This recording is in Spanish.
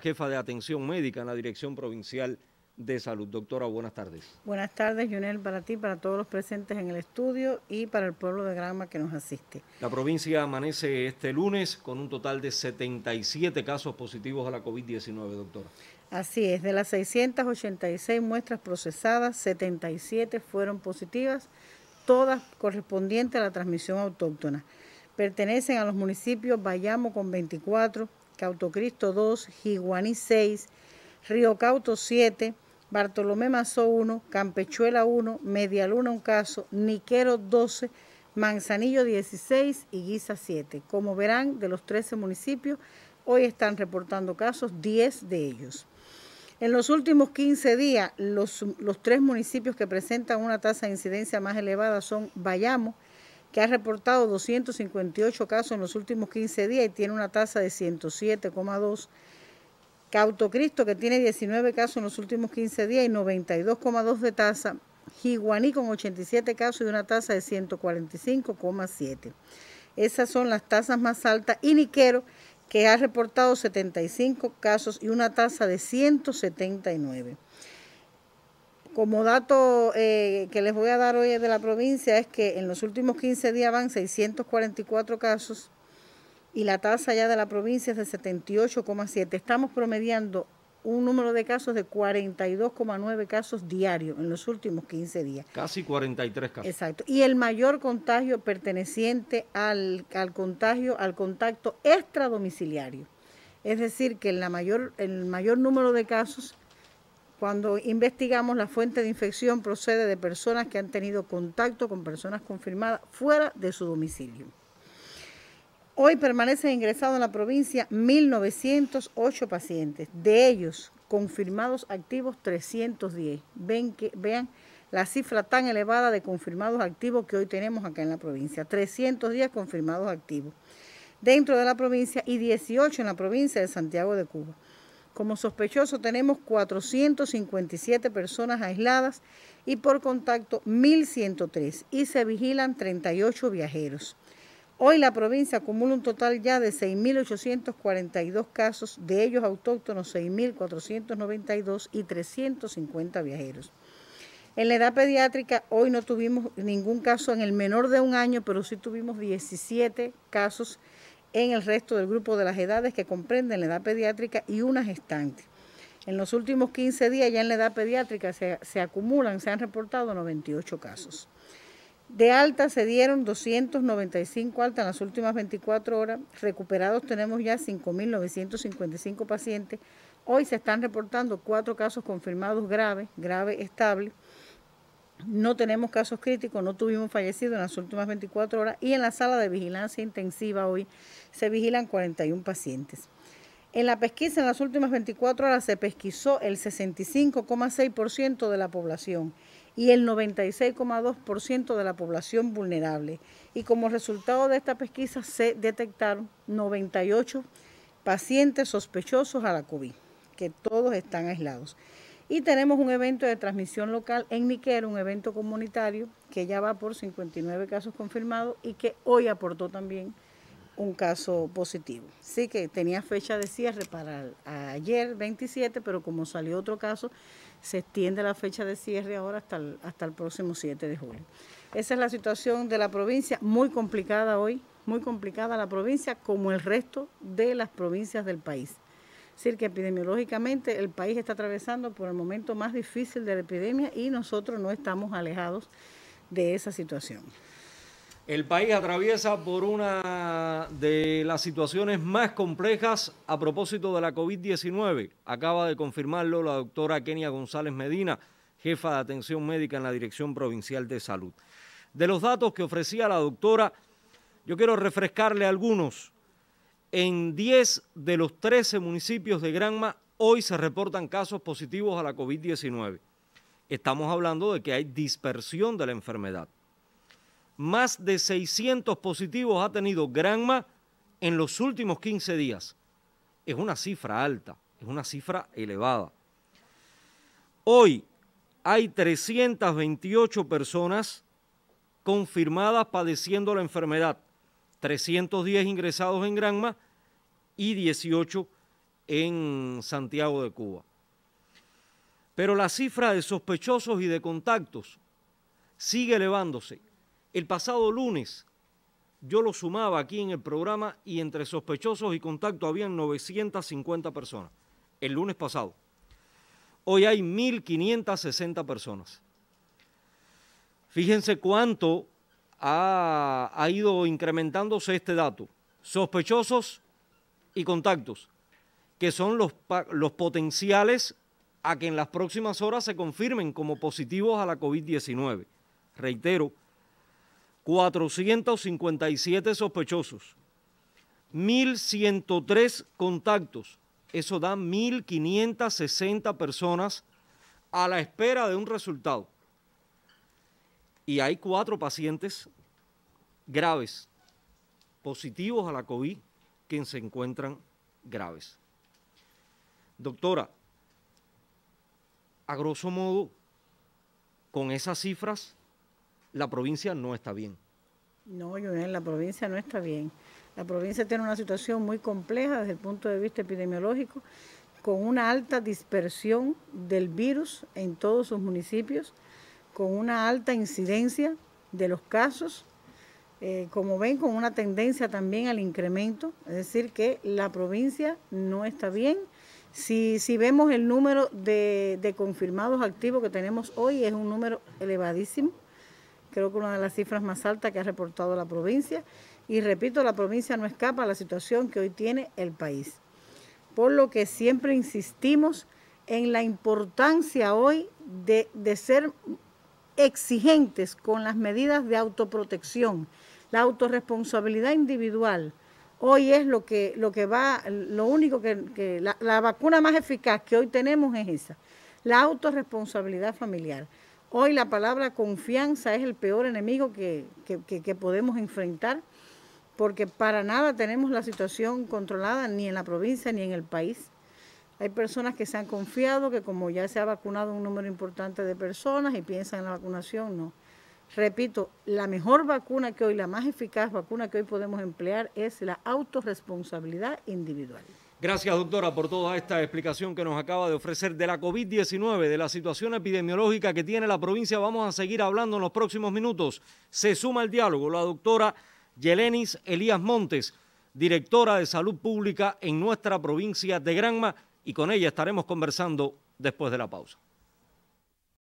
jefa de atención médica en la Dirección Provincial de Salud. Doctora, buenas tardes. Buenas tardes, Junel, para ti, para todos los presentes en el estudio y para el pueblo de Grama que nos asiste. La provincia amanece este lunes con un total de 77 casos positivos a la COVID-19, doctora. Así es, de las 686 muestras procesadas, 77 fueron positivas, todas correspondientes a la transmisión autóctona. Pertenecen a los municipios Bayamo con 24, Cautocristo 2, Jiguaní 6, Río Cauto 7, Bartolomé Mazó 1, Campechuela 1, Medialuna un caso, Niquero 12, Manzanillo 16 y Guisa 7. Como verán, de los 13 municipios, hoy están reportando casos 10 de ellos. En los últimos 15 días, los, los tres municipios que presentan una tasa de incidencia más elevada son Bayamo, que ha reportado 258 casos en los últimos 15 días y tiene una tasa de 107,2. Cautocristo, que tiene 19 casos en los últimos 15 días y 92,2 de tasa. Jiguaní con 87 casos y una tasa de 145,7. Esas son las tasas más altas. Y Niquero, que ha reportado 75 casos y una tasa de 179. Como dato eh, que les voy a dar hoy de la provincia es que en los últimos 15 días van 644 casos y la tasa ya de la provincia es de 78,7. Estamos promediando un número de casos de 42,9 casos diarios en los últimos 15 días. Casi 43 casos. Exacto. Y el mayor contagio perteneciente al, al contagio, al contacto extradomiciliario. Es decir, que la mayor, el mayor número de casos cuando investigamos, la fuente de infección procede de personas que han tenido contacto con personas confirmadas fuera de su domicilio. Hoy permanecen ingresados en la provincia 1.908 pacientes, de ellos confirmados activos 310. Ven que, vean la cifra tan elevada de confirmados activos que hoy tenemos acá en la provincia, 310 confirmados activos dentro de la provincia y 18 en la provincia de Santiago de Cuba. Como sospechoso tenemos 457 personas aisladas y por contacto 1.103 y se vigilan 38 viajeros. Hoy la provincia acumula un total ya de 6.842 casos, de ellos autóctonos 6.492 y 350 viajeros. En la edad pediátrica hoy no tuvimos ningún caso en el menor de un año, pero sí tuvimos 17 casos en el resto del grupo de las edades que comprenden la edad pediátrica y una gestante. En los últimos 15 días ya en la edad pediátrica se, acumulan, se han reportado 98 casos. De alta se dieron 295 altas en las últimas 24 horas. Recuperados tenemos ya 5.955 pacientes. Hoy se están reportando cuatro casos confirmados graves, grave estable. No tenemos casos críticos, no tuvimos fallecidos en las últimas 24 horas y en la sala de vigilancia intensiva hoy se vigilan 41 pacientes. En la pesquisa en las últimas 24 horas se pesquisó el 65,6% de la población y el 96,2% de la población vulnerable. Y como resultado de esta pesquisa se detectaron 98 pacientes sospechosos a la COVID, que todos están aislados. Y tenemos un evento de transmisión local en Niquero, un evento comunitario que ya va por 59 casos confirmados y que hoy aportó también un caso positivo. Sí que tenía fecha de cierre para ayer 27, pero como salió otro caso, se extiende la fecha de cierre ahora hasta el, hasta el próximo 7 de julio. Esa es la situación de la provincia, muy complicada hoy, muy complicada la provincia como el resto de las provincias del país. Es decir, que epidemiológicamente el país está atravesando por el momento más difícil de la epidemia y nosotros no estamos alejados de esa situación. El país atraviesa por una de las situaciones más complejas a propósito de la COVID-19. Acaba de confirmarlo la doctora Kenia González Medina, jefa de atención médica en la Dirección Provincial de Salud. De los datos que ofrecía la doctora, yo quiero refrescarle algunos en 10 de los 13 municipios de Granma hoy se reportan casos positivos a la COVID-19. Estamos hablando de que hay dispersión de la enfermedad. Más de 600 positivos ha tenido Granma en los últimos 15 días. Es una cifra alta, es una cifra elevada. Hoy hay 328 personas confirmadas padeciendo la enfermedad 310 ingresados en Granma y 18 en Santiago de Cuba. Pero la cifra de sospechosos y de contactos sigue elevándose. El pasado lunes yo lo sumaba aquí en el programa y entre sospechosos y contactos habían 950 personas. El lunes pasado. Hoy hay 1.560 personas. Fíjense cuánto ha, ido incrementándose este dato. Sospechosos y contactos, que son los, los potenciales a que en las próximas horas se confirmen como positivos a la COVID-19. Reitero, 457 sospechosos, 1.103 contactos, eso da 1.560 personas a la espera de un resultado y hay cuatro pacientes graves, positivos a la COVID, que se encuentran graves. Doctora, a grosso modo, con esas cifras, la provincia no está bien. No, Junel, la provincia no está bien. La provincia tiene una situación muy compleja desde el punto de vista epidemiológico, con una alta dispersión del virus en todos sus municipios con una alta incidencia de los casos, eh, como ven, con una tendencia también al incremento, es decir, que la provincia no está bien. Si, si vemos el número de, confirmados activos que tenemos hoy, es un número elevadísimo, creo que una de las cifras más altas que ha reportado la provincia. Y repito, la provincia no escapa a la situación que hoy tiene el país. Por lo que siempre insistimos en la importancia hoy de, de ser exigentes con las medidas de autoprotección, la autorresponsabilidad individual. Hoy es lo que, lo que va, lo único que, la, vacuna más eficaz que hoy tenemos es esa, la autorresponsabilidad familiar. Hoy la palabra confianza es el peor enemigo que, podemos enfrentar porque para nada tenemos la situación controlada ni en la provincia ni en el país. Hay personas que se han confiado que como ya se ha vacunado un número importante de personas y piensan en la vacunación, no. Repito, la mejor vacuna que hoy, la más eficaz vacuna que hoy podemos emplear es la autorresponsabilidad individual. Gracias, doctora, por toda esta explicación que nos acaba de ofrecer de la COVID-19, de la situación epidemiológica que tiene la provincia. Vamos a seguir hablando en los próximos minutos. Se suma el diálogo la doctora Yelenis Elías Montes, directora de Salud Pública en nuestra provincia de Granma y con ella estaremos conversando después de la pausa.